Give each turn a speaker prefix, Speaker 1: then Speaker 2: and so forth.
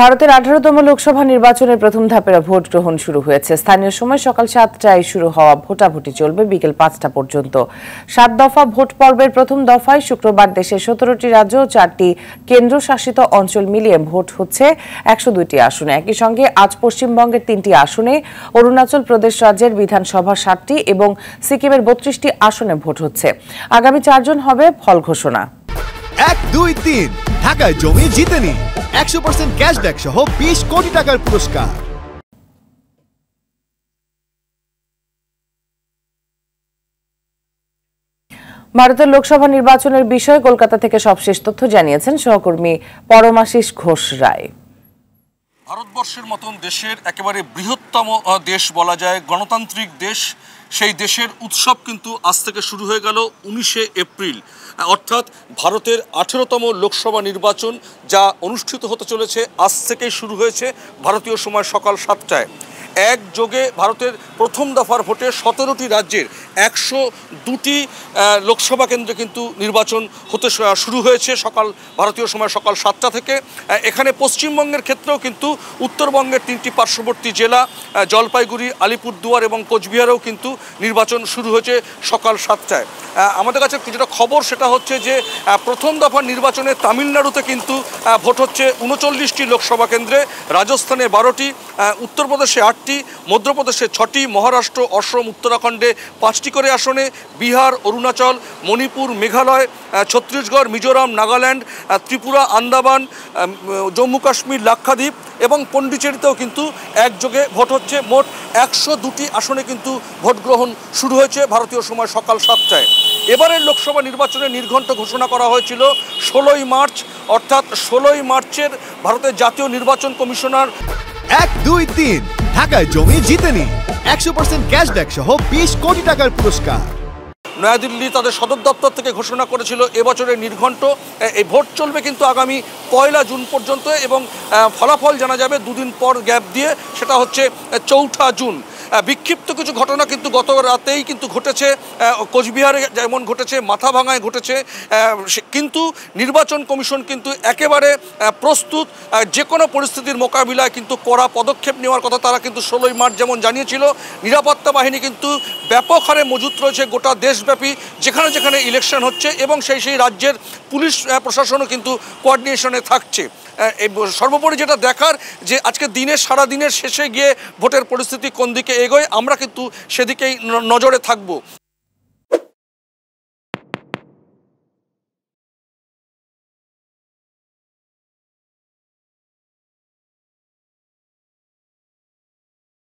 Speaker 1: ভারতের আঠারোতম লোকসভা নির্বাচনের প্রথম ধাপের ভোট গ্রহণ শুরু হয়েছে স্থানীয় সময় সকাল সাতটায় শুরু হওয়া ভোটাভুটি চলবে বিকেল পাঁচটা পর্যন্ত সাত দফা ভোট পর্বের প্রথম দফায় শুক্রবার দেশের সতেরোটি রাজ্য ও চারটি কেন্দ্রশাসিত অঞ্চল মিলিয়ে ভোট হচ্ছে একশো দুইটি আসনে একই সঙ্গে আজ পশ্চিমবঙ্গের তিনটি আসনে অরুণাচল প্রদেশ রাজ্যের বিধানসভা সাতটি এবং সিকিমের বত্রিশটি আসনে ভোট হচ্ছে আগামী চারজন হবে ফল ঘোষণা এক দুই তিন ঢাকায় জমি নিন একশো পার্সেন্ট ক্যাশব্যাক সহ বিশ কোটি টাকার পুরস্কার ভারতের লোকসভা নির্বাচনের বিষয়ে কলকাতা থেকে সবশেষ তথ্য জানিয়েছেন সহকর্মী পরমাশিস ঘোষ রায়
Speaker 2: ভারতবর্ষের মতন দেশের একেবারে বৃহত্তম দেশ বলা যায় গণতান্ত্রিক দেশ সেই দেশের উৎসব কিন্তু আজ থেকে শুরু হয়ে গেল উনিশে এপ্রিল অর্থাৎ ভারতের আঠেরোতম লোকসভা নির্বাচন যা অনুষ্ঠিত হতে চলেছে আজ থেকেই শুরু হয়েছে ভারতীয় সময় সকাল সাতটায় একযোগে ভারতের প্রথম দফার ভোটে সতেরোটি রাজ্যের একশো দুটি লোকসভা কেন্দ্রে কিন্তু নির্বাচন হতে শুরু হয়েছে সকাল ভারতীয় সময় সকাল সাতটা থেকে এখানে পশ্চিমবঙ্গের ক্ষেত্রেও কিন্তু উত্তরবঙ্গের তিনটি পার্শ্ববর্তী জেলা জলপাইগুড়ি আলিপুরদুয়ার এবং কোচবিহারেও কিন্তু নির্বাচন শুরু হয়েছে সকাল সাতটায় আমাদের কাছে কিছুটা খবর সেটা হচ্ছে যে প্রথম দফার নির্বাচনে তামিলনাড়ুতে কিন্তু ভোট হচ্ছে উনচল্লিশটি লোকসভা কেন্দ্রে রাজস্থানে বারোটি উত্তরপ্রদেশে আটটি মধ্যপ্রদেশে ছটি মহারাষ্ট্র অসম উত্তরাখণ্ডে পাঁচটি করে আসনে বিহার অরুণাচল মণিপুর মেঘালয় ছত্তিশগড় মিজোরাম নাগাল্যান্ড ত্রিপুরা আন্দামান জম্মু কাশ্মীর লাক্ষাদ্বীপ এবং পণ্ডিচেরিতেও কিন্তু একযোগে ভোট হচ্ছে মোট একশো দুটি আসনে কিন্তু ভোট গ্রহণ শুরু হয়েছে ভারতীয় সময় সকাল সাতটায় এবারের লোকসভা নির্বাচনে নির্ঘণ্ট ঘোষণা করা হয়েছিল ষোলোই মার্চ অর্থাৎ ষোলোই মার্চের ভারতের জাতীয় নির্বাচন কমিশনার এক দুই তিন ঢাকায় জমি জিতেনি একশো পার্সেন্ট ক্যাশব্যাক সহ বিশ কোটি টাকার পুরস্কার নয়াদিল্লি তাদের সদর দপ্তর থেকে ঘোষণা করেছিল এবছরের নির্ঘণ্ট এই ভোট চলবে কিন্তু আগামী পয়লা জুন পর্যন্ত এবং ফলাফল জানা যাবে দুদিন পর গ্যাপ দিয়ে সেটা হচ্ছে চৌঠা জুন বিক্ষিপ্ত কিছু ঘটনা কিন্তু গত রাতেই কিন্তু ঘটেছে কোচবিহারে যেমন ঘটেছে মাথা ভাঙায় ঘটেছে কিন্তু নির্বাচন কমিশন কিন্তু একেবারে প্রস্তুত যে কোনো পরিস্থিতির মোকাবিলায় কিন্তু কড়া পদক্ষেপ নেওয়ার কথা তারা কিন্তু ষোলোই মার্চ যেমন জানিয়েছিল নিরাপত্তা বাহিনী কিন্তু ব্যাপক হারে মজুত রয়েছে গোটা দেশব্যাপী যেখানে যেখানে ইলেকশন হচ্ছে এবং সেই সেই রাজ্যের পুলিশ প্রশাসনও কিন্তু কোয়ার্ডিনেশনে থাকছে সর্বোপরি যেটা দেখার যে আজকে দিনে সারা দিনের শেষে গিয়ে ভোটের পরিস্থিতি কোন দিকে এগোয় আমরা কিন্তু সেদিকেই নজরে থাকবো